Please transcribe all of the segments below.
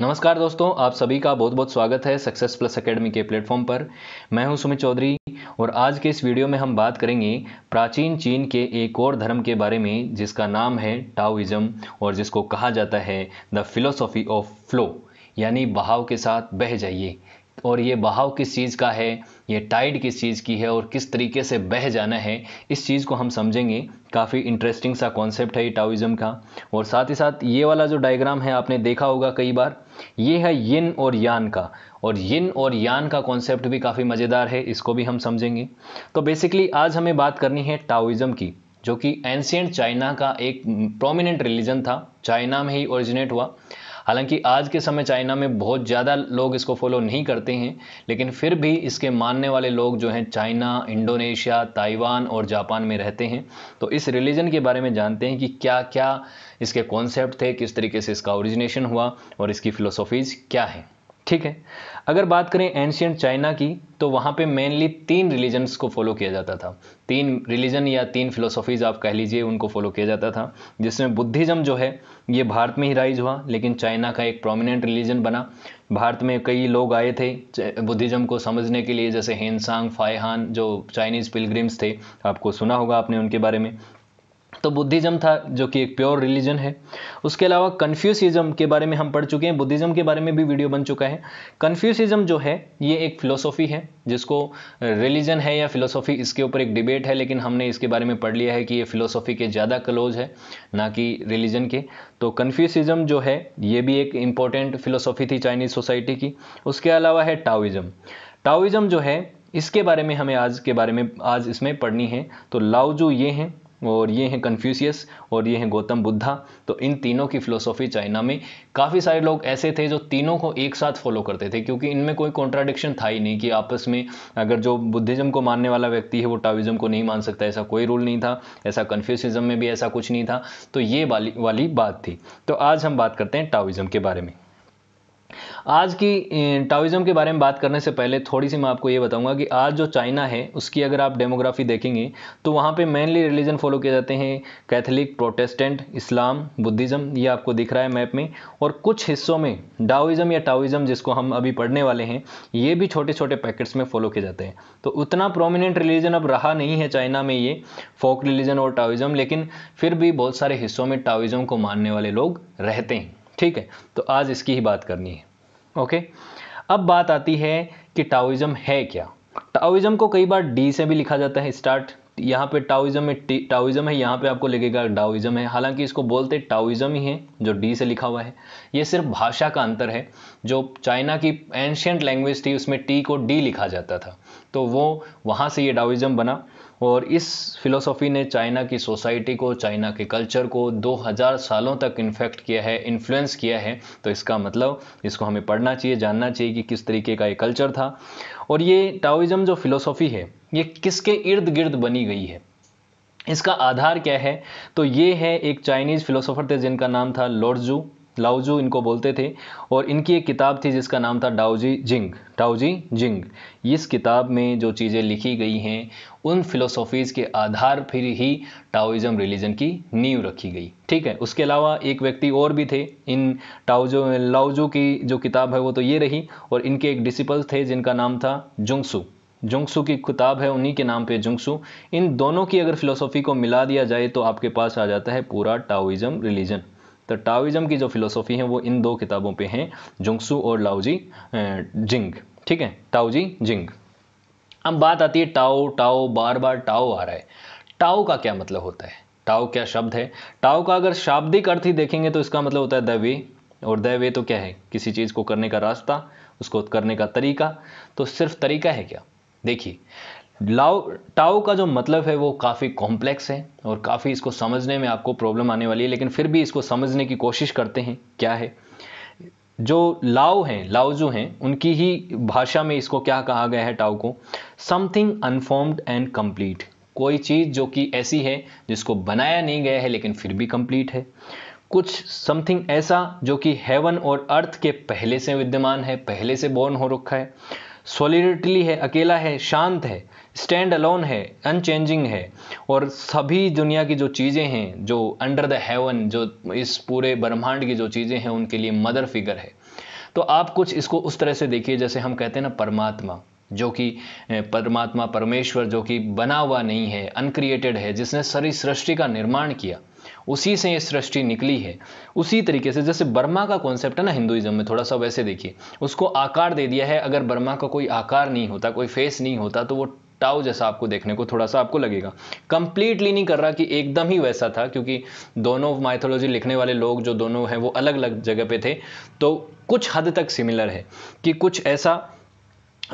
नमस्कार दोस्तों आप सभी का बहुत बहुत स्वागत है सक्सेस प्लस एकेडमी के प्लेटफॉर्म पर मैं हूं सुमित चौधरी और आज के इस वीडियो में हम बात करेंगे प्राचीन चीन के एक और धर्म के बारे में जिसका नाम है टाओइज्म और जिसको कहा जाता है द फिलोसॉफी ऑफ फ्लो यानी बहाव के साथ बह जाइए और ये बहाव किस चीज़ का है ये टाइड किस चीज़ की है और किस तरीके से बह जाना है इस चीज़ को हम समझेंगे काफ़ी इंटरेस्टिंग सा कॉन्सेप्ट है ये टाउइज़म का और साथ ही साथ ये वाला जो डायग्राम है आपने देखा होगा कई बार ये है यिन और यान का और यिन और यान का कॉन्सेप्ट भी काफ़ी मज़ेदार है इसको भी हम समझेंगे तो बेसिकली आज हमें बात करनी है टाउइज़म की जो कि एंशियंट चाइना का एक प्रोमिनेंट रिलीजन था चाइना में ही ओरिजिनेट हुआ हालांकि आज के समय चाइना में बहुत ज़्यादा लोग इसको फॉलो नहीं करते हैं लेकिन फिर भी इसके मानने वाले लोग जो हैं चाइना इंडोनेशिया ताइवान और जापान में रहते हैं तो इस रिलीजन के बारे में जानते हैं कि क्या क्या इसके कॉन्सेप्ट थे किस तरीके से इसका ओरिजिनेशन हुआ और इसकी फ़िलोसॉफीज़ क्या है ठीक है अगर बात करें एंशियंट चाइना की तो वहाँ पे मेनली तीन रिलीजन्स को फॉलो किया जाता था तीन रिलीजन या तीन फिलोसॉफीज़ आप कह लीजिए उनको फॉलो किया जाता था जिसमें बुद्धिज़्म जो है ये भारत में ही राइज हुआ लेकिन चाइना का एक प्रोमिनेंट रिलीजन बना भारत में कई लोग आए थे बुद्धिज़्म को समझने के लिए जैसे हेनसांग फाइहान जो चाइनीज़ पिलग्रिम्स थे आपको सुना होगा आपने उनके बारे में तो बुद्धिज़्म था जो कि एक प्योर रिलीजन है उसके अलावा कन्फ्यूसिज्म के बारे में हम पढ़ चुके हैं बुद्धिज़्म के बारे में भी वीडियो बन चुका है कन्फ्यूसिज्म जो है ये एक फ़िलोसॉफ़ी है जिसको रिलीजन है या फिलोसॉफी इसके ऊपर एक डिबेट है लेकिन हमने इसके बारे में पढ़ लिया है कि ये फ़िलोसॉफ़ी के ज़्यादा क्लोज है ना कि रिलीजन के तो कन्फ्यूसिज्म जो है ये भी एक इम्पॉर्टेंट फ़िलोसॉफ़ी थी चाइनीज़ सोसाइटी की उसके अलावा है टाओइज़म टाओइज़म जो है इसके बारे में हमें आज के बारे में आज इसमें पढ़नी है तो लाओजू ये हैं और ये हैं कन्फ्यूशियस और ये हैं गौतम बुद्धा तो इन तीनों की फ़िलोसॉफ़ी चाइना में काफ़ी सारे लोग ऐसे थे जो तीनों को एक साथ फॉलो करते थे क्योंकि इनमें कोई कॉन्ट्राडिक्शन था ही नहीं कि आपस में अगर जो बुद्धिज़्म को मानने वाला व्यक्ति है वो टाविज़्म को नहीं मान सकता ऐसा कोई रूल नहीं था ऐसा कन्फ्यूशिज़म में भी ऐसा कुछ नहीं था तो ये वाली वाली बात थी तो आज हम बात करते हैं टाविज़्म के बारे में आज की टाओइज़म के बारे में बात करने से पहले थोड़ी सी मैं आपको ये बताऊंगा कि आज जो चाइना है उसकी अगर आप डेमोग्राफी देखेंगे तो वहाँ पे मेनली रिलीजन फॉलो किए जाते हैं कैथलिक प्रोटेस्टेंट इस्लाम बुद्धिज़्म ये आपको दिख रहा है मैप में और कुछ हिस्सों में डाउइज़म या टाउइज़म जिसको हम अभी पढ़ने वाले हैं ये भी छोटे छोटे पैकेट्स में फॉलो किए जाते हैं तो उतना प्रोमिनेंट रिलीजन अब रहा नहीं है चाइना में ये फोक रिलीजन और टाउइज़म लेकिन फिर भी बहुत सारे हिस्सों में टाओइज़म को मानने वाले लोग रहते हैं ठीक है तो आज इसकी ही बात करनी है ओके अब बात आती है कि टाओइज़म है क्या टाउइजम को कई बार डी से भी लिखा जाता है स्टार्ट यहाँ पे टाओइज़म में टाओइज़म है यहाँ पे आपको लगेगा डाउइजम है हालांकि इसको बोलते टाओइज़म ही है जो डी से लिखा हुआ है ये सिर्फ भाषा का अंतर है जो चाइना की एंशियंट लैंग्वेज थी उसमें टी को डी लिखा जाता था तो वो वहाँ से ये डाओइज़म बना और इस फिलोसॉफी ने चाइना की सोसाइटी को चाइना के कल्चर को 2000 सालों तक इन्फेक्ट किया है इन्फ्लुएंस किया है तो इसका मतलब इसको हमें पढ़ना चाहिए जानना चाहिए कि किस तरीके का ये कल्चर था और ये टाओइज़म जो फिलोसॉफी है ये किसके इर्द गिर्द बनी गई है इसका आधार क्या है तो ये है एक चाइनीज़ फिलोसोफर थे जिनका नाम था लॉर्जू लाओजू इनको बोलते थे और इनकी एक किताब थी जिसका नाम था डाउजी जिंग ताओजी जिंग इस किताब में जो चीज़ें लिखी गई हैं उन फिलोसॉफीज़ के आधार पर ही टाओइज़म रिलीजन की नींव रखी गई ठीक है उसके अलावा एक व्यक्ति और भी थे इन टाओजो लाओजो की जो किताब है वो तो ये रही और इनके एक डिसिपल थे जिनका नाम था जुंगसू जुंगसू की किताब है उन्हीं के नाम पे जुंगसू इन दोनों की अगर फिलोसॉफी को मिला दिया जाए तो आपके पास आ जाता है पूरा टाओइज़म रिलीजन तो टाओइज़म की जो फिलोसॉफी है वो इन दो किताबों पे हैं जुंगसू और लाओजी जिंग ठीक है जी जिंग अब बात आती है टाओ टाओ बार बार टाओ आ रहा है टाओ का क्या मतलब होता है टाओ क्या शब्द है टाओ का अगर शाब्दिक अर्थ ही देखेंगे तो इसका मतलब होता है द वे और द वे तो क्या है किसी चीज़ को करने का रास्ता उसको करने का तरीका तो सिर्फ तरीका है क्या देखिए लाओ टाओ का जो मतलब है वो काफ़ी कॉम्प्लेक्स है और काफ़ी इसको समझने में आपको प्रॉब्लम आने वाली है लेकिन फिर भी इसको समझने की कोशिश करते हैं क्या है जो लाओ हैं लाओजू हैं उनकी ही भाषा में इसको क्या कहा गया है टाओ को समथिंग अनफॉर्म्ड एंड कंप्लीट कोई चीज़ जो कि ऐसी है जिसको बनाया नहीं गया है लेकिन फिर भी कंप्लीट है कुछ समथिंग ऐसा जो कि हेवन और अर्थ के पहले से विद्यमान है पहले से बोर्न हो रखा है सोलिडिटली है अकेला है शांत है स्टैंड अलोन है अनचेंजिंग है और सभी दुनिया की जो चीज़ें हैं जो अंडर द हेवन जो इस पूरे ब्रह्मांड की जो चीज़ें हैं उनके लिए मदर फिगर है तो आप कुछ इसको उस तरह से देखिए जैसे हम कहते हैं ना परमात्मा जो कि परमात्मा परमेश्वर जो कि बना हुआ नहीं है अनक्रिएटेड है जिसने सारी सृष्टि का निर्माण किया उसी से ये सृष्टि निकली है उसी तरीके से जैसे बर्मा का कॉन्सेप्ट है ना हिंदुइज्म में थोड़ा सा वैसे देखिए उसको आकार दे दिया है अगर बर्मा का कोई आकार नहीं होता कोई फेस नहीं होता तो वो टाउ जैसा आपको देखने को थोड़ा सा आपको लगेगा कंप्लीटली नहीं कर रहा कि एकदम ही वैसा था क्योंकि दोनों माइथोलॉजी लिखने वाले लोग जो दोनों हैं वो अलग अलग जगह पे थे तो कुछ हद तक सिमिलर है कि कुछ ऐसा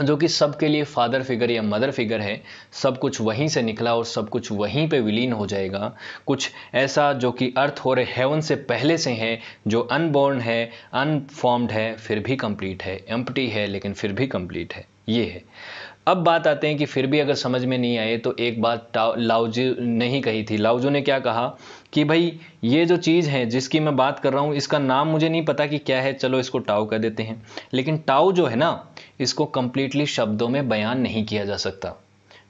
जो कि सबके लिए फादर फिगर या मदर फिगर है सब कुछ वहीं से निकला और सब कुछ वहीं पे विलीन हो जाएगा कुछ ऐसा जो कि अर्थ हो रहे हेवन से पहले से है जो अनबोर्न है अनफॉर्म्ड है फिर भी कंप्लीट है एम्प्टी है लेकिन फिर भी कंप्लीट है ये है अब बात आते हैं कि फिर भी अगर समझ में नहीं आए तो एक बात लाउजू नहीं कही थी लाउजू ने क्या कहा कि भाई ये जो चीज़ है जिसकी मैं बात कर रहा हूँ इसका नाम मुझे नहीं पता कि क्या है चलो इसको टाओ कह देते हैं लेकिन टाओ जो है ना इसको कम्प्लीटली शब्दों में बयान नहीं किया जा सकता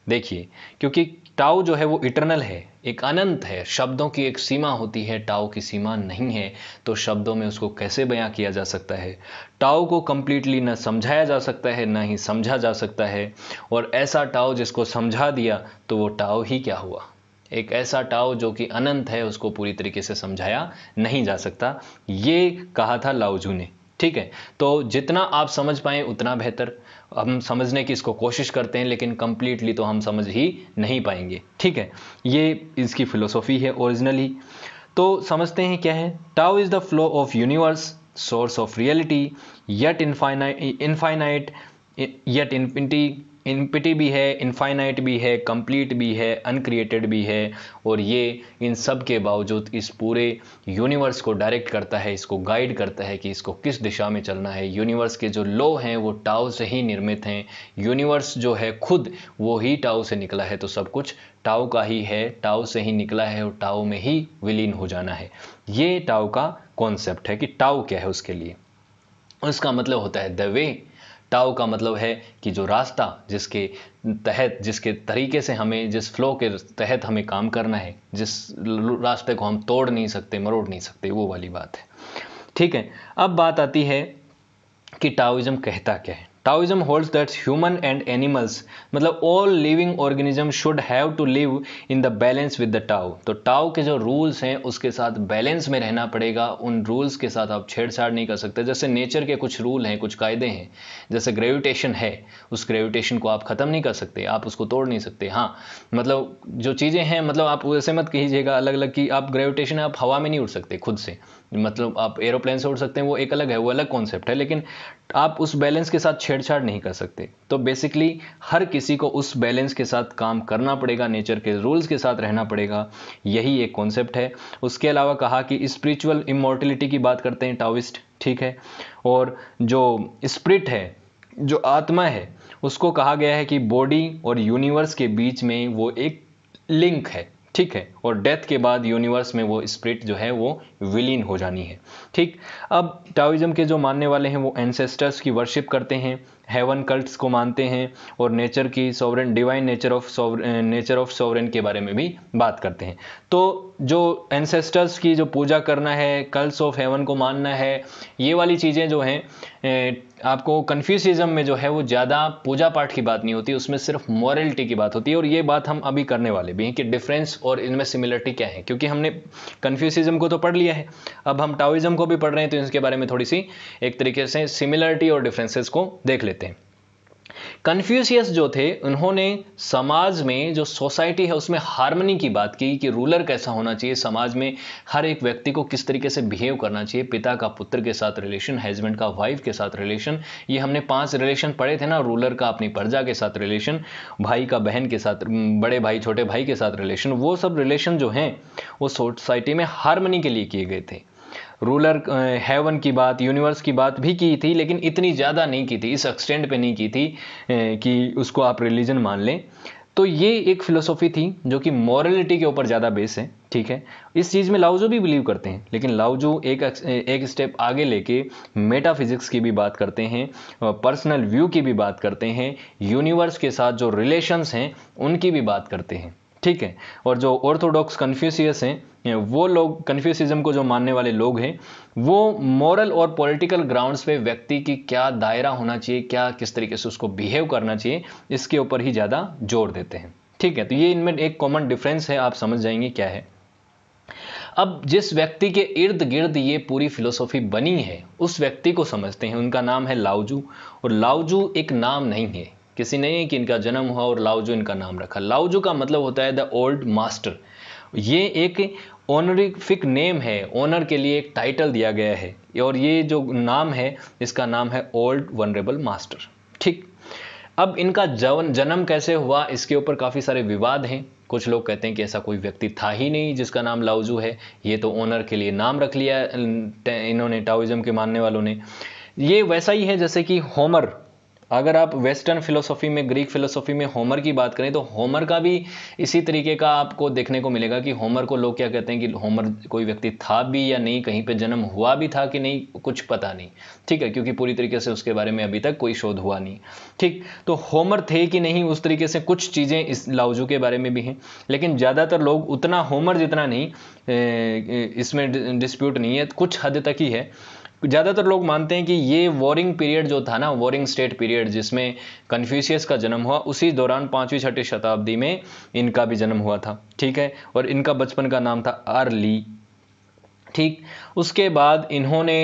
देखिए क्योंकि टाओ जो है वो इटरनल है एक अनंत है शब्दों की एक सीमा होती है टाओ की सीमा नहीं है तो शब्दों में उसको कैसे बयां किया जा सकता है टाओ को कंप्लीटली ना समझाया जा सकता है ना ही समझा जा सकता है और ऐसा टाओ जिसको समझा दिया तो वो टाओ ही क्या हुआ एक ऐसा टाव जो कि अनंत है उसको पूरी तरीके से समझाया नहीं जा सकता ये कहा था लाओजू ने ठीक है तो जितना आप समझ पाए उतना बेहतर हम समझने की इसको कोशिश करते हैं लेकिन कम्प्लीटली तो हम समझ ही नहीं पाएंगे ठीक है ये इसकी फ़िलोसॉफ़ी है ओरिजिनली तो समझते हैं क्या है Tao is the flow of universe source of reality yet infinite infinite yet infinity infinity भी है इनफाइनाइट भी है कंप्लीट भी है अनक्रिएटेड भी है और ये इन सब के बावजूद इस पूरे यूनिवर्स को डायरेक्ट करता है इसको गाइड करता है कि इसको किस दिशा में चलना है यूनिवर्स के जो लो हैं वो टाओ से ही निर्मित हैं यूनिवर्स जो है खुद वो ही टाओ से निकला है तो सब कुछ टाओ का ही है टाओ से ही निकला है और टाओ में ही विलीन हो जाना है ये टाओ का कॉन्सेप्ट है कि टाओ क्या है उसके लिए उसका मतलब होता है द वे टाओ का मतलब है कि जो रास्ता जिसके तहत जिसके तरीके से हमें जिस फ्लो के तहत हमें काम करना है जिस रास्ते को हम तोड़ नहीं सकते मरोड़ नहीं सकते वो वाली बात है ठीक है अब बात आती है कि टाओइज़म कहता क्या है Taoism holds that human and animals मतलब all living organism should have to live in the balance with the Tao तो टाउ के जो रूल्स हैं उसके साथ बैलेंस में रहना पड़ेगा उन रूल्स के साथ आप छेड़छाड़ नहीं कर सकते जैसे नेचर के कुछ रूल हैं कुछ कायदे हैं जैसे ग्रेविटेशन है उस ग्रेविटेशन को आप ख़त्म नहीं कर सकते आप उसको तोड़ नहीं सकते हाँ मतलब जो चीज़ें हैं मतलब आप वैसे मत कहीजिएगा अलग अलग कि आप ग्रेविटेशन आप हवा में नहीं उड़ सकते खुद से मतलब आप एरोप्लेन से उड़ सकते हैं वो एक अलग है वो अलग कॉन्सेप्ट है लेकिन आप उस बैलेंस के साथ छेड़छाड़ नहीं कर सकते तो बेसिकली हर किसी को उस बैलेंस के साथ काम करना पड़ेगा नेचर के रूल्स के साथ रहना पड़ेगा यही एक कॉन्सेप्ट है उसके अलावा कहा कि स्पिरिचुअल इमोर्टिलिटी की बात करते हैं टाविस्ट ठीक है और जो स्प्रिट है जो आत्मा है उसको कहा गया है कि बॉडी और यूनिवर्स के बीच में वो एक लिंक है ठीक है और डेथ के बाद यूनिवर्स में वो स्प्रिट जो है वो विलीन हो जानी है ठीक अब टाओइज्म के जो मानने वाले हैं वो एंसेस्टर्स की वर्शिप करते हैं हेवन कल्ट्स को मानते हैं और नेचर की sovereign divine nature of sovereign nature of sovereign के बारे में भी बात करते हैं तो जो एंसेस्टर्स की जो पूजा करना है कल्स ऑफ हेवन को मानना है ये वाली चीज़ें जो हैं आपको कन्फ्यूसिज्म में जो है वो ज़्यादा पूजा पाठ की बात नहीं होती उसमें सिर्फ मॉरलिटी की बात होती है और ये बात हम अभी करने वाले भी हैं कि डिफरेंस और इनमें सिमिलरिटी क्या है क्योंकि हमने कन्फ्यूसिज्म को तो पढ़ लिया है अब हम टाओइज़म को भी पढ़ रहे हैं तो इसके बारे में थोड़ी सी एक तरीके से सिमिलरिटी और डिफ्रेंसेज को देख लेते हैं कन्फ्यूशियस जो थे उन्होंने समाज में जो सोसाइटी है उसमें हार्मनी की बात की कि रूलर कैसा होना चाहिए समाज में हर एक व्यक्ति को किस तरीके से बिहेव करना चाहिए पिता का पुत्र के साथ रिलेशन हस्बैंड का वाइफ के साथ रिलेशन ये हमने पांच रिलेशन पढ़े थे ना रूलर का अपनी प्रजा के साथ रिलेशन भाई का बहन के साथ बड़े भाई छोटे भाई के साथ रिलेशन वो सब रिलेशन जो हैं वो सोसाइटी में हार्मनी के लिए किए गए थे रूलर हेवन की बात यूनिवर्स की बात भी की थी लेकिन इतनी ज़्यादा नहीं की थी इस एक्सटेंड पे नहीं की थी कि उसको आप रिलीजन मान लें तो ये एक फ़िलोसॉफ़ी थी जो कि मॉरलिटी के ऊपर ज़्यादा बेस है ठीक है इस चीज़ में लाउजो भी बिलीव करते हैं लेकिन लाउजो एक एक स्टेप आगे लेके मेटाफिज़िक्स की भी बात करते हैं पर्सनल व्यू की भी बात करते हैं यूनिवर्स के साथ जो रिलेशंस हैं उनकी भी बात करते हैं ठीक है और जो ऑर्थोडॉक्स कन्फ्यूसियस हैं वो लोग कन्फ्यूसिज्म को जो मानने वाले लोग हैं वो मॉरल और पॉलिटिकल ग्राउंड्स पे व्यक्ति की क्या दायरा होना चाहिए क्या किस तरीके से उसको बिहेव करना चाहिए इसके ऊपर ही ज़्यादा जोर देते हैं ठीक है तो ये इनमें एक कॉमन डिफरेंस है आप समझ जाएंगे क्या है अब जिस व्यक्ति के इर्द गिर्द ये पूरी फिलोसॉफी बनी है उस व्यक्ति को समझते हैं उनका नाम है लाउजू और लाउजू एक नाम नहीं है किसी ने कि इनका जन्म हुआ और लाउजू इनका नाम रखा लाउजू का मतलब होता है द ओल्ड मास्टर ये एक ऑनरिफिक नेम है ऑनर के लिए एक टाइटल दिया गया है और ये जो नाम है इसका नाम है ओल्ड वनरेबल मास्टर ठीक अब इनका जवन जन्म कैसे हुआ इसके ऊपर काफ़ी सारे विवाद हैं कुछ लोग कहते हैं कि ऐसा कोई व्यक्ति था ही नहीं जिसका नाम लाउजू है ये तो ओनर के लिए नाम रख लिया इन्होंने टाउइजम के मानने वालों ने ये वैसा ही है जैसे कि होमर अगर आप वेस्टर्न फिलोसॉफी में ग्रीक फिलोसॉफी में होमर की बात करें तो होमर का भी इसी तरीके का आपको देखने को मिलेगा कि होमर को लोग क्या कहते हैं कि होमर कोई व्यक्ति था भी या नहीं कहीं पे जन्म हुआ भी था कि नहीं कुछ पता नहीं ठीक है क्योंकि पूरी तरीके से उसके बारे में अभी तक कोई शोध हुआ नहीं ठीक तो होमर थे कि नहीं उस तरीके से कुछ चीज़ें इस लाउजू के बारे में भी हैं लेकिन ज़्यादातर लोग उतना होमर जितना नहीं इसमें डिस्प्यूट नहीं है कुछ हद तक ही है ज़्यादातर लोग मानते हैं कि ये वॉरिंग पीरियड जो था ना वॉरिंग स्टेट पीरियड जिसमें कन्फ्यूशियस का जन्म हुआ उसी दौरान पाँचवीं छठी शताब्दी में इनका भी जन्म हुआ था ठीक है और इनका बचपन का नाम था आरली ठीक उसके बाद इन्होंने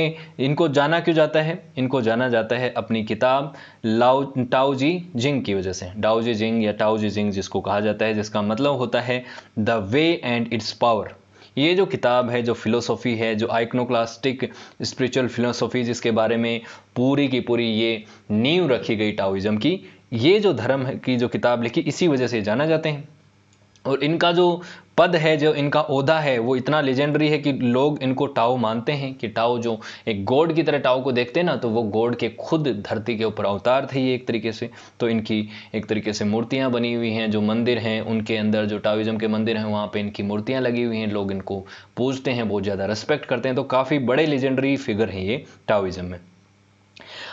इनको जाना क्यों जाता है इनको जाना जाता है अपनी किताब लाओ टाओजी जिंग की वजह से डाओजी जिंग या टाओजी जिंग जिसको कहा जाता है जिसका मतलब होता है the way and its power ये जो किताब है जो फिलोसॉफ़ी है जो आइकनोक्लास्टिक स्पिरिचुअल फिलोसॉफ़ी जिसके बारे में पूरी की पूरी ये नींव रखी गई टाओइज़म की ये जो धर्म की जो किताब लिखी इसी वजह से जाना जाते हैं और इनका जो पद है जो इनका ओहदा है वो इतना लेजेंडरी है कि लोग इनको टाओ मानते हैं कि टाओ जो एक गोड की तरह टाओ को देखते हैं ना तो वो गोड के खुद धरती के ऊपर अवतार थे ये एक तरीके से तो इनकी एक तरीके से मूर्तियाँ बनी हुई हैं जो मंदिर हैं उनके अंदर जो टाओइज़म के मंदिर हैं वहाँ पर इनकी मूर्तियाँ लगी हुई हैं लोग इनको पूजते हैं बहुत ज़्यादा रिस्पेक्ट करते हैं तो काफ़ी बड़े लेजेंडरी फिगर हैं ये टाविज़म में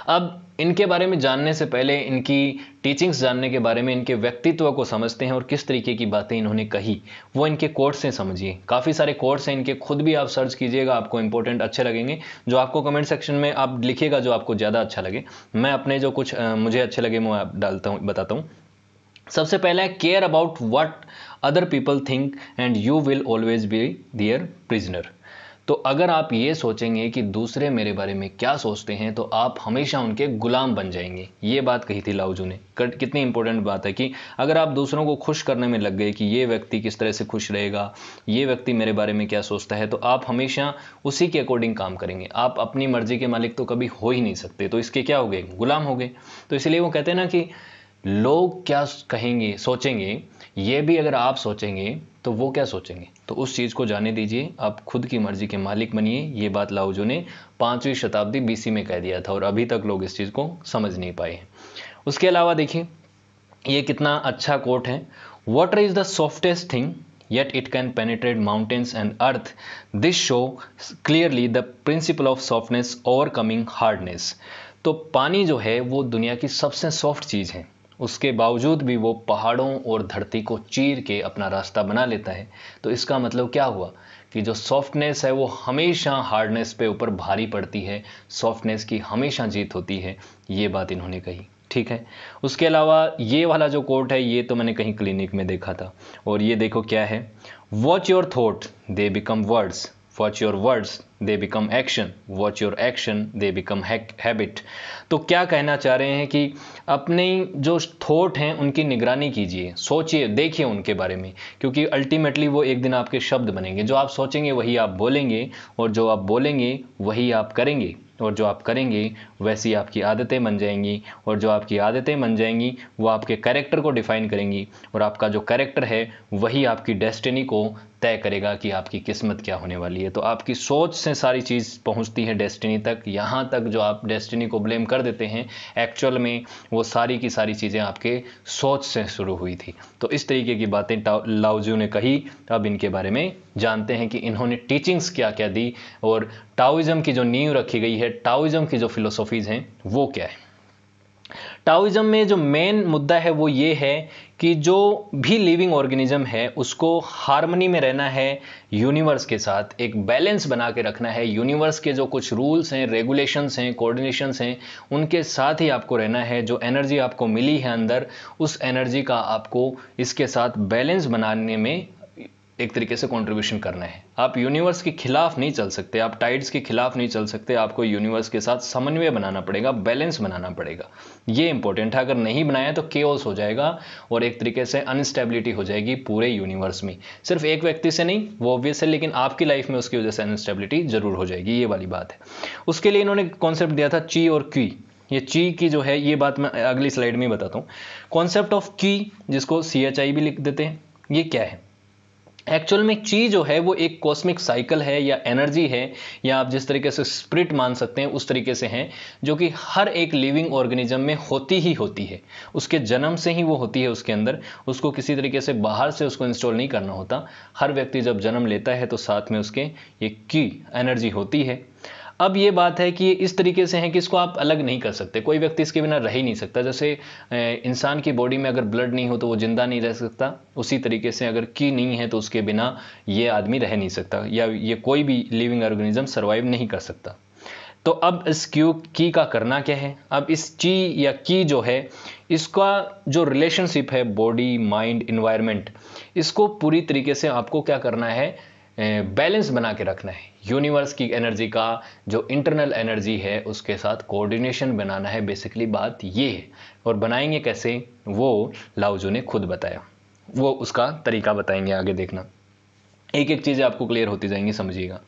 अब इनके बारे में जानने से पहले इनकी टीचिंग्स जानने के बारे में इनके व्यक्तित्व को समझते हैं और किस तरीके की बातें इन्होंने कही वो इनके कोर्ट से समझिए काफ़ी सारे कोर्ट्स हैं इनके खुद भी आप सर्च कीजिएगा आपको इंपॉर्टेंट अच्छे लगेंगे जो आपको कमेंट सेक्शन में आप लिखिएगा जो आपको ज़्यादा अच्छा लगे मैं अपने जो कुछ आ, मुझे अच्छे लगे मैं आप डालता हूँ बताता हूँ सबसे पहला है care about what other people think and you will always be their prisoner तो अगर आप ये सोचेंगे कि दूसरे मेरे बारे में क्या सोचते हैं तो आप हमेशा उनके गुलाम बन जाएंगे ये बात कही थी लाउजू ने कितनी इंपॉर्टेंट बात है कि अगर आप दूसरों को खुश करने में लग गए कि ये व्यक्ति किस तरह से खुश रहेगा ये व्यक्ति मेरे बारे में क्या सोचता है तो आप हमेशा उसी के अकॉर्डिंग काम करेंगे आप अपनी मर्जी के मालिक तो कभी हो ही नहीं सकते तो इसके क्या हो गए गुलाम हो गए तो इसलिए वो कहते हैं ना कि लोग क्या कहेंगे सोचेंगे ये भी अगर आप सोचेंगे तो वो क्या सोचेंगे तो उस चीज़ को जाने दीजिए आप खुद की मर्जी के मालिक बनिए ये बात लाउजो ने पाँचवीं शताब्दी बीसी में कह दिया था और अभी तक लोग इस चीज़ को समझ नहीं पाए उसके अलावा देखिए ये कितना अच्छा कोट है water is the softest thing yet it can penetrate mountains and earth this show clearly the principle of softness overcoming hardness तो पानी जो है वो दुनिया की सबसे सॉफ्ट चीज़ है उसके बावजूद भी वो पहाड़ों और धरती को चीर के अपना रास्ता बना लेता है तो इसका मतलब क्या हुआ कि जो सॉफ्टनेस है वो हमेशा हार्डनेस पे ऊपर भारी पड़ती है सॉफ्टनेस की हमेशा जीत होती है ये बात इन्होंने कही ठीक है उसके अलावा ये वाला जो कोट है ये तो मैंने कहीं क्लिनिक में देखा था और ये देखो क्या है watch your thought they become words watch your words they become action watch your action they become habit तो क्या कहना चाह रहे हैं कि अपने जो थॉट हैं उनकी निगरानी कीजिए सोचिए देखिए उनके बारे में क्योंकि अल्टीमेटली वो एक दिन आपके शब्द बनेंगे जो आप सोचेंगे वही आप बोलेंगे और जो आप बोलेंगे वही आप करेंगे और जो आप करेंगे वैसी आपकी आदतें बन जाएंगी और जो आपकी आदतें बन जाएंगी वो आपके कैरेक्टर को डिफ़ाइन करेंगी और आपका जो कैरेक्टर है वही आपकी डेस्टिनी को तय करेगा कि आपकी किस्मत क्या होने वाली है तो आपकी सोच से सारी चीज़ पहुंचती है डेस्टिनी तक यहाँ तक जो आप डेस्टिनी को ब्लेम कर देते हैं एक्चुअल में वो सारी की सारी चीज़ें आपके सोच से शुरू हुई थी तो इस तरीके की बातें लाउजू ने कही अब इनके बारे में जानते हैं कि इन्होंने टीचिंग्स क्या क्या दी और टाओइज़म की जो नींव रखी गई है टाओइज़म की जो फिलोसॉफीज़ हैं वो क्या है टाओइज़म में जो मेन मुद्दा है वो ये है कि जो भी लिविंग ऑर्गेनिज्म है उसको हार्मनी में रहना है यूनिवर्स के साथ एक बैलेंस बना के रखना है यूनिवर्स के जो कुछ रूल्स हैं रेगुलेशंस हैं कोऑर्डिनेशंस हैं उनके साथ ही आपको रहना है जो एनर्जी आपको मिली है अंदर उस एनर्जी का आपको इसके साथ बैलेंस बनाने में एक तरीके से कॉन्ट्रीब्यूशन करना है आप यूनिवर्स के खिलाफ नहीं चल सकते आप टाइड्स के खिलाफ नहीं चल सकते आपको यूनिवर्स के साथ समन्वय बनाना पड़ेगा बैलेंस बनाना पड़ेगा ये इंपॉर्टेंट है अगर नहीं बनाया तो के हो जाएगा और एक तरीके से अनस्टेबिलिटी हो जाएगी पूरे यूनिवर्स में सिर्फ एक व्यक्ति से नहीं वो ऑब्वियस है लेकिन आपकी लाइफ में उसकी वजह से अनस्टेबिलिटी जरूर हो जाएगी ये वाली बात है उसके लिए इन्होंने कॉन्सेप्ट दिया था ची और क्यू ये ची की जो है ये बात मैं अगली स्लाइड में बताता हूँ कॉन्सेप्ट ऑफ की जिसको सी एच आई भी लिख देते हैं ये क्या है एक्चुअल में ची जो है वो एक कॉस्मिक साइकिल है या एनर्जी है या आप जिस तरीके से स्प्रिट मान सकते हैं उस तरीके से हैं जो कि हर एक लिविंग ऑर्गेनिज्म में होती ही होती है उसके जन्म से ही वो होती है उसके अंदर उसको किसी तरीके से बाहर से उसको इंस्टॉल नहीं करना होता हर व्यक्ति जब जन्म लेता है तो साथ में उसके ये की एनर्जी होती है अब ये बात है कि इस तरीके से हैं कि इसको आप अलग नहीं कर सकते कोई व्यक्ति इसके बिना रह ही नहीं सकता जैसे इंसान की बॉडी में अगर ब्लड नहीं हो तो वो ज़िंदा नहीं रह सकता उसी तरीके से अगर की नहीं है तो उसके बिना ये आदमी रह नहीं सकता या ये कोई भी लिविंग ऑर्गेनिज्म सर्वाइव नहीं कर सकता तो अब इस क्यू की का करना क्या है अब इस ची या की जो है इसका जो रिलेशनशिप है बॉडी माइंड इन्वायरमेंट इसको पूरी तरीके से आपको क्या करना है बैलेंस बना के रखना है यूनिवर्स की एनर्जी का जो इंटरनल एनर्जी है उसके साथ कोऑर्डिनेशन बनाना है बेसिकली बात ये है और बनाएंगे कैसे वो लाउजो ने खुद बताया वो उसका तरीका बताएंगे आगे देखना एक एक चीज़ें आपको क्लियर होती जाएंगी समझिएगा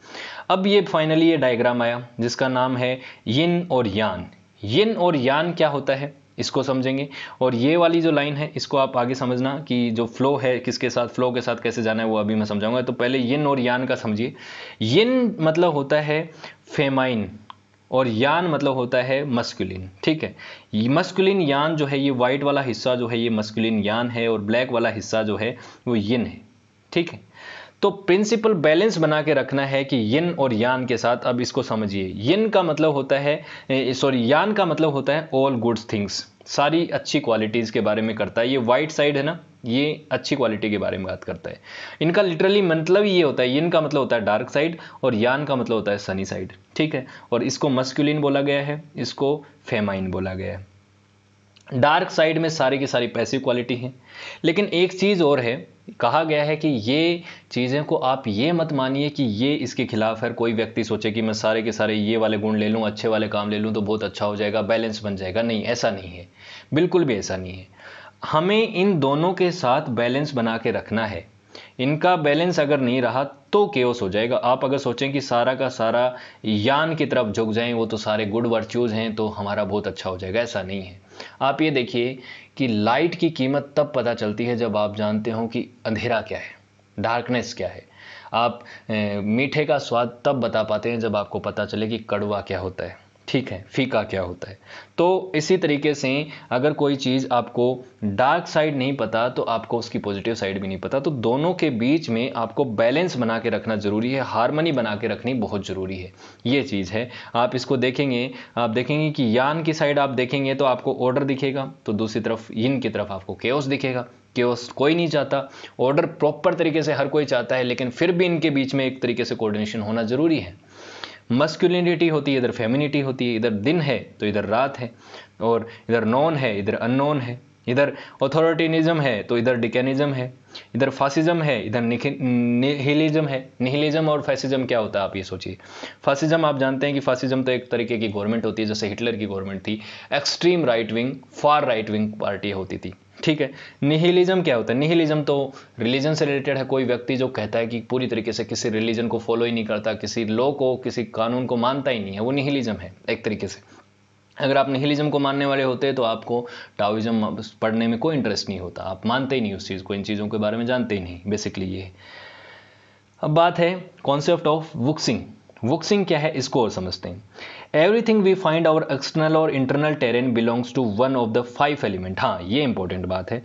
अब ये फाइनली ये डायग्राम आया जिसका नाम है यिन और यान यिन और यान क्या होता है इसको समझेंगे और ये वाली जो लाइन है इसको आप आगे समझना कि जो फ्लो है किसके साथ फ्लो के साथ कैसे जाना है वो अभी मैं समझाऊंगा तो पहले यिन और यान का समझिए यिन मतलब होता है फेमाइन और यान मतलब होता है मस्कुलिन ठीक है मस्कुलिन यान जो है ये वाइट वाला हिस्सा जो है ये मस्कुलिन यान है और ब्लैक वाला हिस्सा जो है वो यिन है ठीक है तो प्रिंसिपल बैलेंस बना के रखना है कि यिन और यान के साथ अब इसको समझिए यिन का मतलब होता है सॉरी यान का मतलब होता है ऑल गुड थिंग्स सारी अच्छी क्वालिटीज़ के बारे में करता है ये वाइट साइड है ना ये अच्छी क्वालिटी के बारे में बात करता है इनका लिटरली मतलब ये होता है यिन का मतलब होता है डार्क साइड और यान का मतलब होता है सनी साइड ठीक है और इसको मस्क्यूलिन बोला गया है इसको फेमाइन बोला गया है डार्क साइड में सारी की सारी पैसिव क्वालिटी है लेकिन एक चीज़ और है कहा गया है कि ये चीज़ें को आप ये मत मानिए कि ये इसके खिलाफ है कोई व्यक्ति सोचे कि मैं सारे के सारे ये वाले गुण ले लूँ अच्छे वाले काम ले लूँ तो बहुत अच्छा हो जाएगा बैलेंस बन जाएगा नहीं ऐसा नहीं है बिल्कुल भी ऐसा नहीं है हमें इन दोनों के साथ बैलेंस बना के रखना है इनका बैलेंस अगर नहीं रहा तो केओस हो जाएगा आप अगर सोचें कि सारा का सारा यान की तरफ झुक जाएं वो तो सारे गुड वर्च्यूज़ हैं तो हमारा बहुत अच्छा हो जाएगा ऐसा नहीं है आप ये देखिए कि लाइट की कीमत तब पता चलती है जब आप जानते हो कि अंधेरा क्या है डार्कनेस क्या है आप मीठे का स्वाद तब बता पाते हैं जब आपको पता चले कि कड़वा क्या होता है ठीक है फीका क्या होता है तो इसी तरीके से अगर कोई चीज़ आपको डार्क साइड नहीं पता तो आपको उसकी पॉजिटिव साइड भी नहीं पता तो दोनों के बीच में आपको बैलेंस बना के रखना ज़रूरी है हारमनी बना के रखनी बहुत ज़रूरी है ये चीज़ है आप इसको देखेंगे आप देखेंगे कि यान की साइड आप देखेंगे तो आपको ऑर्डर दिखेगा तो दूसरी तरफ इन की तरफ आपको केओस दिखेगा केओस कोई नहीं चाहता ऑर्डर प्रॉपर तरीके से हर कोई चाहता है लेकिन फिर भी इनके बीच में एक तरीके से कोऑर्डिनेशन होना ज़रूरी है मस्कुलिनिटी होती है इधर फेमिनिटी होती है इधर दिन है तो इधर रात है और इधर नॉन है इधर अननोन है इधर ऑथोरिटेनिज्म है तो इधर डिकेनिज्म है इधर फासिज्म है इधर निहिलिज्म है निहिलिज्म और फैसिज्म क्या होता है आप ये सोचिए फासिज्म आप जानते हैं कि फासिज्म तो एक तरीके की गवर्नमेंट होती है जैसे हिटलर की गवर्नमेंट थी extreme right wing far right wing party होती थी ठीक है निहिलिज्म क्या होता है निहिलिज्म तो रिलीजन से रिलेटेड है कोई व्यक्ति जो कहता है कि पूरी तरीके से किसी रिलीजन को फॉलो ही नहीं करता किसी लॉ को किसी कानून को मानता ही नहीं है वो निहिलिज्म है एक तरीके से अगर आप निहिलिज्म को मानने वाले होते तो आपको टाओइज्म पढ़ने में कोई इंटरेस्ट नहीं होता आप मानते ही नहीं उस चीज़ को इन चीज़ों के बारे में जानते ही नहीं बेसिकली ये अब बात है कॉन्सेप्ट ऑफ वुक्सिंग वोक्सिंग क्या है इसको और समझते हैं everything we find our external और internal terrain belongs to one of the five element हाँ ये इंपॉर्टेंट बात है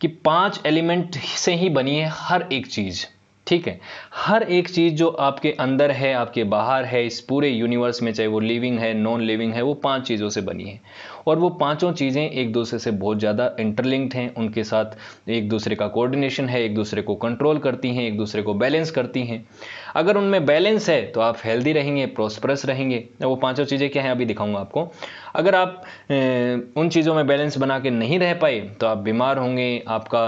कि पांच एलिमेंट से ही बनी है हर एक चीज़ ठीक है हर एक चीज़ जो आपके अंदर है आपके बाहर है इस पूरे यूनिवर्स में चाहे वो लिविंग है नॉन लिविंग है वो पांच चीज़ों से बनी है और वो पाँचों चीज़ें एक दूसरे से बहुत ज़्यादा इंटरलिंक्ड हैं उनके साथ एक दूसरे का कोऑर्डिनेशन है एक दूसरे को कंट्रोल करती हैं एक दूसरे को बैलेंस करती हैं अगर उनमें बैलेंस है तो आप हेल्दी रहेंगे प्रॉस्परस रहेंगे वो पाँचों चीज़ें क्या हैं अभी दिखाऊंगा आपको अगर आप उन चीज़ों में बैलेंस बना के नहीं रह पाए तो आप बीमार होंगे आपका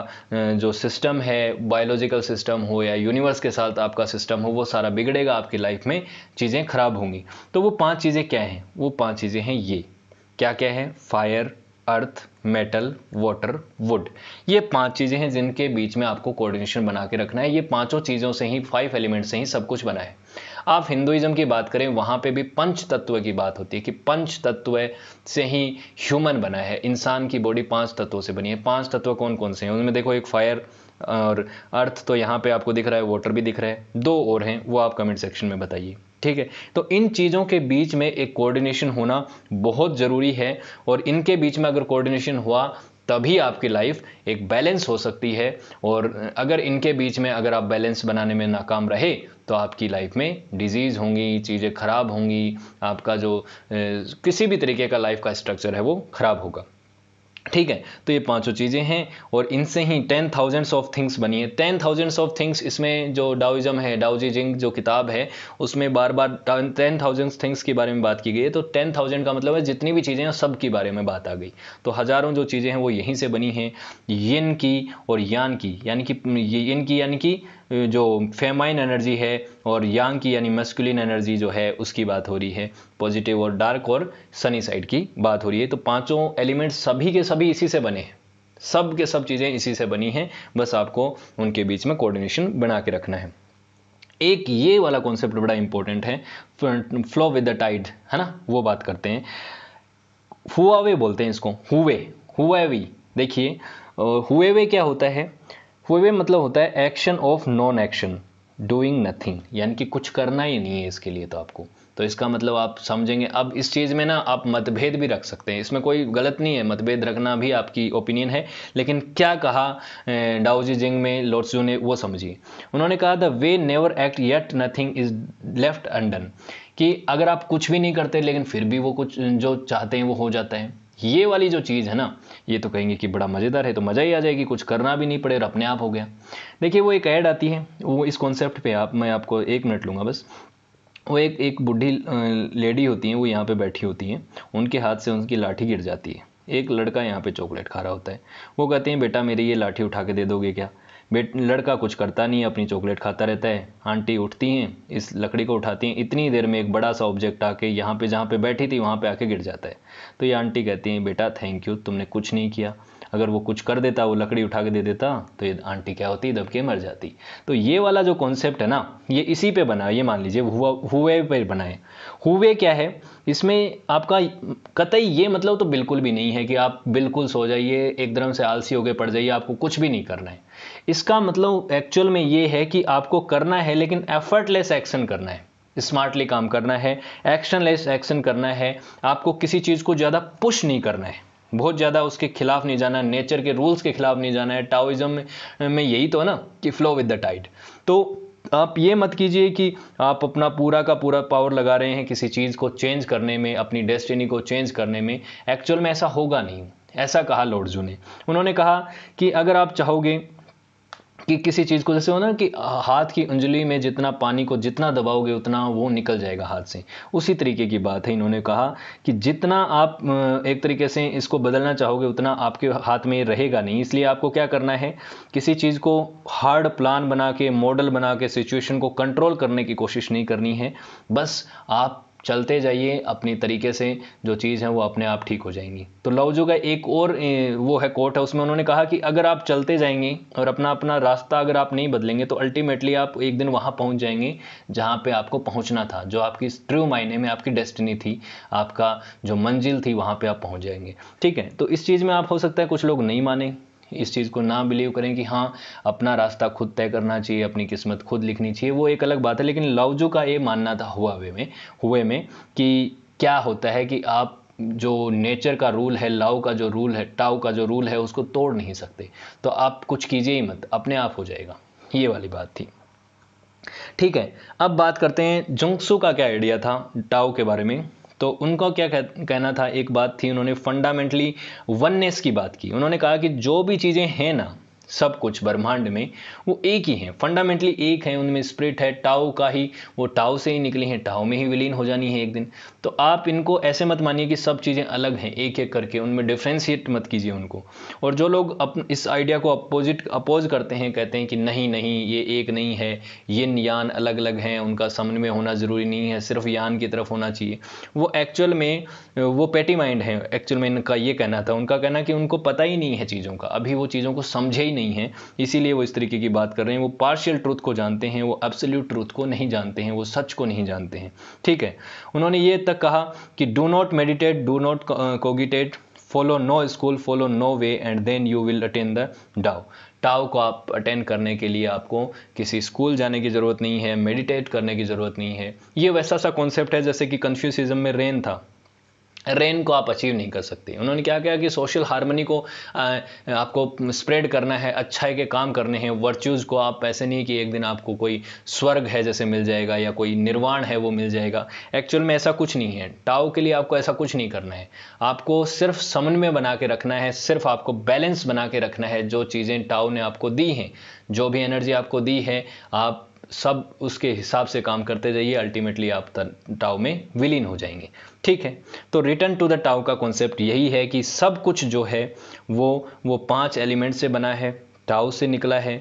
जो सिस्टम है बायोलॉजिकल सिस्टम हो या यूनिवर्स के साथ आपका सिस्टम हो वो सारा बिगड़ेगा आपकी लाइफ में चीज़ें ख़राब होंगी तो वो पाँच चीज़ें क्या हैं वो पाँच चीज़ें हैं ये क्या क्या है fire earth metal water wood ये पांच चीज़ें हैं जिनके बीच में आपको कोऑर्डिनेशन बना के रखना है ये पांचों चीज़ों से ही फाइव एलिमेंट से ही सब कुछ बना है आप हिंदुइज्म की बात करें वहां पे भी पंच तत्व की बात होती है कि पंच तत्व से ही ह्यूमन बना है इंसान की बॉडी पांच तत्वों से बनी है पांच तत्व कौन कौन से हैं उनमें देखो एक फायर और अर्थ तो यहाँ पे आपको दिख रहा है वाटर भी दिख रहा है दो और हैं वो आप कमेंट सेक्शन में बताइए ठीक है तो इन चीज़ों के बीच में एक कोऑर्डिनेशन होना बहुत ज़रूरी है और इनके बीच में अगर कोऑर्डिनेशन हुआ तभी आपकी लाइफ एक बैलेंस हो सकती है और अगर इनके बीच में अगर आप बैलेंस बनाने में नाकाम रहे तो आपकी लाइफ में डिजीज़ होंगी चीज़ें ख़राब होंगी आपका जो किसी भी तरीके का लाइफ का स्ट्रक्चर है वो ख़राब होगा ठीक है तो ये पांचों चीज़ें हैं और इनसे ही टेन थाउजेंड्स ऑफ थिंग्स बनी है टेन थाउजेंड्स ऑफ थिंग्स इसमें जो डाउजम है डाउजी जिंग जो किताब है उसमें बार बार टेन थाउजेंड्स थिंग्स के बारे में बात की गई है तो टेन थाउजेंड का मतलब है जितनी भी चीज़ें हैं सब के बारे में बात आ गई तो हज़ारों जो चीज़ें हैं वो यहीं से बनी हैं यन की और यान की यानी कि यन की यानी कि जो फेमाइन एनर्जी है और यांग की यानी मस्कुलिन एनर्जी जो है उसकी बात हो रही है पॉजिटिव और डार्क और सनी साइड की बात हो रही है तो पांचों एलिमेंट्स सभी के सभी इसी से बने हैं सब के सब चीज़ें इसी से बनी हैं बस आपको उनके बीच में कोऑर्डिनेशन बना के रखना है एक ये वाला कॉन्सेप्ट बड़ा इंपॉर्टेंट है फ्लो विद द टाइड है ना वो बात करते हैं हुआवे बोलते हैं इसको हुए हुए देखिए वे क्या होता है हुए मतलब होता है action of non action doing nothing यानी कि कुछ करना ही नहीं है इसके लिए तो आपको तो इसका मतलब आप समझेंगे अब इस चीज़ में ना आप मतभेद भी रख सकते हैं इसमें कोई गलत नहीं है मतभेद रखना भी आपकी ओपिनियन है लेकिन क्या कहा डाउजी जिंग में लॉर्ड्सू ने वो समझिए उन्होंने कहा the way never act yet nothing is left undone कि अगर आप कुछ भी नहीं करते लेकिन फिर भी वो कुछ जो चाहते हैं वो हो जाता है ये वाली जो चीज़ है ना ये तो कहेंगे कि बड़ा मज़ेदार है तो मज़ा ही आ जाएगी कुछ करना भी नहीं पड़े और अपने आप हो गया देखिए वो एक ऐड आती है वो इस कॉन्सेप्ट पे आप मैं आपको एक मिनट लूँगा बस वो एक एक बुढ़ी लेडी होती हैं वो यहाँ पे बैठी होती हैं उनके हाथ से उनकी लाठी गिर जाती है एक लड़का यहाँ पे चॉकलेट खा रहा होता है वो कहते हैं बेटा मेरी ये लाठी उठा के दे दोगे क्या बेट लड़का कुछ करता नहीं है अपनी चॉकलेट खाता रहता है आंटी उठती हैं इस लकड़ी को उठाती हैं इतनी देर में एक बड़ा सा ऑब्जेक्ट आके यहाँ पे जहाँ पे बैठी थी वहाँ पे आके गिर जाता है तो ये आंटी कहती हैं बेटा थैंक यू तुमने कुछ नहीं किया अगर वो कुछ कर देता वो लकड़ी उठा के दे देता तो ये आंटी क्या होती दबके मर जाती तो ये वाला जो कॉन्सेप्ट है ना ये इसी पे बना ये मान लीजिए हुआ हुए पे बनाए हुए क्या है इसमें आपका कतई ये मतलब तो बिल्कुल भी नहीं है कि आप बिल्कुल सो जाइए एकदम से आलसी होकर पड़ जाइए आपको कुछ भी नहीं करना है इसका मतलब एक्चुअल में ये है कि आपको करना है लेकिन एफर्टलेस एक्शन करना है स्मार्टली काम करना है एक्शन लेस एक्शन करना है आपको किसी चीज़ को ज़्यादा पुश नहीं करना है बहुत ज़्यादा उसके खिलाफ नहीं जाना नेचर के रूल्स के खिलाफ नहीं जाना है टाओइज़म में, यही तो है ना कि फ्लो विद द टाइड तो आप ये मत कीजिए कि आप अपना पूरा का पूरा पावर लगा रहे हैं किसी चीज़ को चेंज करने में अपनी डेस्टिनी को चेंज करने में एक्चुअल में ऐसा होगा नहीं ऐसा कहा जू ने उन्होंने कहा कि अगर आप चाहोगे कि किसी चीज़ को जैसे हो ना कि हाथ की उंजली में जितना पानी को जितना दबाओगे उतना वो निकल जाएगा हाथ से उसी तरीके की बात है इन्होंने कहा कि जितना आप एक तरीके से इसको बदलना चाहोगे उतना आपके हाथ में रहेगा नहीं इसलिए आपको क्या करना है किसी चीज़ को हार्ड प्लान बना के मॉडल बना के सिचुएशन को कंट्रोल करने की कोशिश नहीं करनी है बस आप चलते जाइए अपने तरीके से जो चीज़ है वो अपने आप ठीक हो जाएंगी तो लव जो का एक और वो है कोट है उसमें उन्होंने कहा कि अगर आप चलते जाएंगे और अपना अपना रास्ता अगर आप नहीं बदलेंगे तो अल्टीमेटली आप एक दिन वहाँ पहुँच जाएंगे जहाँ पे आपको पहुँचना था जो आपकी ट्रू मायने में आपकी डेस्टिनी थी आपका जो मंजिल थी वहाँ पर आप पहुँच जाएंगे ठीक है तो इस चीज़ में आप हो सकता है कुछ लोग नहीं माने इस चीज़ को ना बिलीव करें कि हाँ अपना रास्ता खुद तय करना चाहिए अपनी किस्मत खुद लिखनी चाहिए वो एक अलग बात है लेकिन लवजो का ये मानना था हुआ वे में हुए में कि क्या होता है कि आप जो नेचर का रूल है लाव का जो रूल है टाव का जो रूल है उसको तोड़ नहीं सकते तो आप कुछ कीजिए ही मत अपने आप हो जाएगा ये वाली बात थी ठीक है अब बात करते हैं जंगसू का क्या आइडिया था टाव के बारे में तो उनका क्या कहना था एक बात थी उन्होंने फंडामेंटली वननेस की बात की उन्होंने कहा कि जो भी चीज़ें हैं ना सब कुछ ब्रह्मांड में वो एक ही हैं फंडामेंटली एक है उनमें स्प्रिट है टाओ का ही वो टाओ से ही निकली हैं टाओ में ही विलीन हो जानी है एक दिन तो आप इनको ऐसे मत मानिए कि सब चीज़ें अलग हैं एक एक करके उनमें डिफ्रेंशिएट मत कीजिए उनको और जो लोग अप, इस आइडिया को अपोजिट अपोज करते हैं कहते हैं कि नहीं नहीं ये एक नहीं है यिन यान अलग अलग हैं उनका समन्वय होना ज़रूरी नहीं है सिर्फ यान की तरफ होना चाहिए वो एक्चुअल में वो पेटी माइंड है एक्चुअल में इनका ये कहना था उनका कहना कि उनको पता ही नहीं है चीज़ों का अभी वो चीज़ों को समझे ही नहीं नहीं है इसीलिए वो इस तरीके की बात कर रहे हैं वो पार्शियल ट्रूथ को जानते हैं वो एब्सोल्यूट ट्रूथ को नहीं जानते हैं वो सच को नहीं जानते हैं ठीक है उन्होंने ये तक कहा कि do not meditate do not cogitate follow no school follow no way and then you will attain the Dao Tao को आप अटेंड करने के लिए आपको किसी स्कूल जाने की ज़रूरत नहीं है मेडिटेट करने की ज़रूरत नहीं है ये वैसा सा कॉन्सेप्ट है जैसे कि कन्फ्यूसिज्म में रेन था रेन को आप अचीव नहीं कर सकते उन्होंने क्या किया कि सोशल हारमोनी को आ, आपको स्प्रेड करना है अच्छाई के काम करने हैं वर्च्यूज़ को आप ऐसे नहीं कि एक दिन आपको कोई स्वर्ग है जैसे मिल जाएगा या कोई निर्वाण है वो मिल जाएगा एक्चुअल में ऐसा कुछ नहीं है टाओ के लिए आपको ऐसा कुछ नहीं करना है आपको सिर्फ समन्वय बना के रखना है सिर्फ आपको बैलेंस बना के रखना है जो चीज़ें टाओ ने आपको दी हैं जो भी एनर्जी आपको दी है आप सब उसके हिसाब से काम करते जाइए अल्टीमेटली आप टाव में विलीन हो जाएंगे ठीक है तो रिटर्न टू द टाव का कॉन्सेप्ट यही है कि सब कुछ जो है वो वो पांच एलिमेंट से बना है टाव से निकला है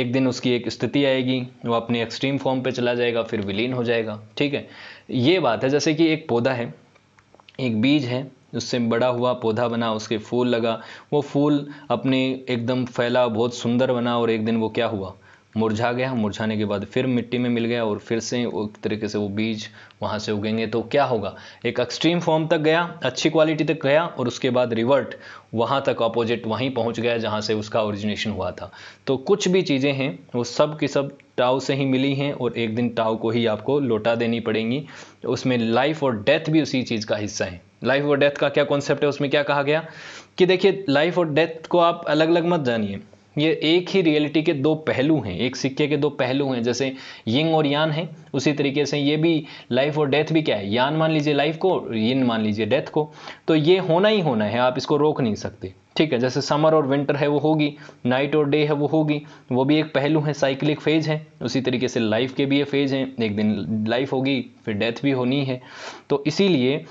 एक दिन उसकी एक स्थिति आएगी वो अपने एक्सट्रीम फॉर्म पे चला जाएगा फिर विलीन हो जाएगा ठीक है ये बात है जैसे कि एक पौधा है एक बीज है उससे बड़ा हुआ पौधा बना उसके फूल लगा वो फूल अपने एकदम फैला बहुत सुंदर बना और एक दिन वो क्या हुआ मुरझा गया मुरझाने के बाद फिर मिट्टी में मिल गया और फिर से एक तरीके से वो बीज वहाँ से उगेंगे तो क्या होगा एक एक्सट्रीम फॉर्म तक गया अच्छी क्वालिटी तक गया और उसके बाद रिवर्ट वहाँ तक अपोजिट वहीं पहुँच गया जहाँ से उसका ओरिजिनेशन हुआ था तो कुछ भी चीज़ें हैं वो सब की सब टाव से ही मिली हैं और एक दिन टाव को ही आपको लौटा देनी पड़ेंगी उसमें लाइफ और डेथ भी उसी चीज़ का हिस्सा है लाइफ और डेथ का क्या कॉन्सेप्ट है उसमें क्या कहा गया कि देखिए लाइफ और डेथ को आप अलग अलग मत जानिए ये एक ही रियलिटी के दो पहलू हैं एक सिक्के के दो पहलू हैं जैसे यिंग और यान है उसी तरीके से ये भी लाइफ और डेथ भी क्या है यान मान लीजिए लाइफ को यिन मान लीजिए डेथ को तो ये होना ही होना है आप इसको रोक नहीं सकते ठीक है जैसे समर और विंटर है वो होगी नाइट और डे है वो होगी वो भी एक पहलू है साइक्लिक फेज है उसी तरीके से लाइफ के भी ये फेज हैं एक दिन लाइफ होगी फिर डेथ भी होनी है तो इसीलिए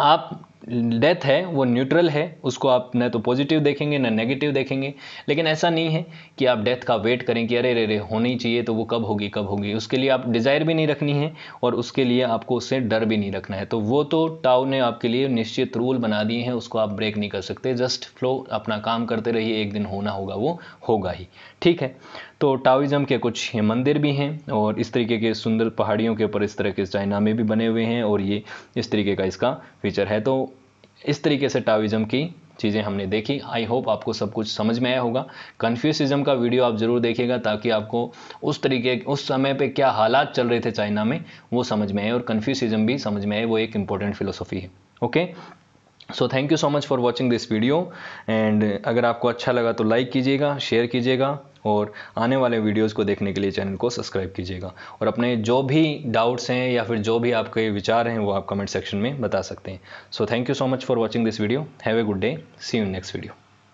आप डेथ है वो न्यूट्रल है उसको आप न तो पॉजिटिव देखेंगे ना नेगेटिव देखेंगे लेकिन ऐसा नहीं है कि आप डेथ का वेट करें कि अरे रे अरे होनी चाहिए तो वो कब होगी कब होगी उसके लिए आप डिज़ायर भी नहीं रखनी है और उसके लिए आपको उससे डर भी नहीं रखना है तो वो तो टाओ ने आपके लिए निश्चित रूल बना दिए हैं उसको आप ब्रेक नहीं कर सकते जस्ट फ्लो अपना काम करते रहिए एक दिन होना होगा वो होगा ही ठीक है तो टाविज़म के कुछ मंदिर भी हैं और इस तरीके के सुंदर पहाड़ियों के ऊपर इस तरह के चाइना में भी बने हुए हैं और ये इस तरीके का इसका फीचर है तो इस तरीके से टाविज़म की चीज़ें हमने देखी आई होप आपको सब कुछ समझ में आया होगा कन्फ्यूसिज्म का वीडियो आप ज़रूर देखिएगा ताकि आपको उस तरीके उस समय पे क्या हालात चल रहे थे चाइना में वो समझ में आए और कन्फ्यूसिज्म भी समझ में आए वो एक इंपॉर्टेंट फिलोसॉफी है okay so thank you so much for watching this video and अगर आपको अच्छा लगा तो लाइक कीजिएगा शेयर कीजिएगा और आने वाले वीडियोस को देखने के लिए चैनल को सब्सक्राइब कीजिएगा और अपने जो भी डाउट्स हैं या फिर जो भी आपके विचार हैं वो आप कमेंट सेक्शन में बता सकते हैं so thank you so much for watching this video have a good day see you next video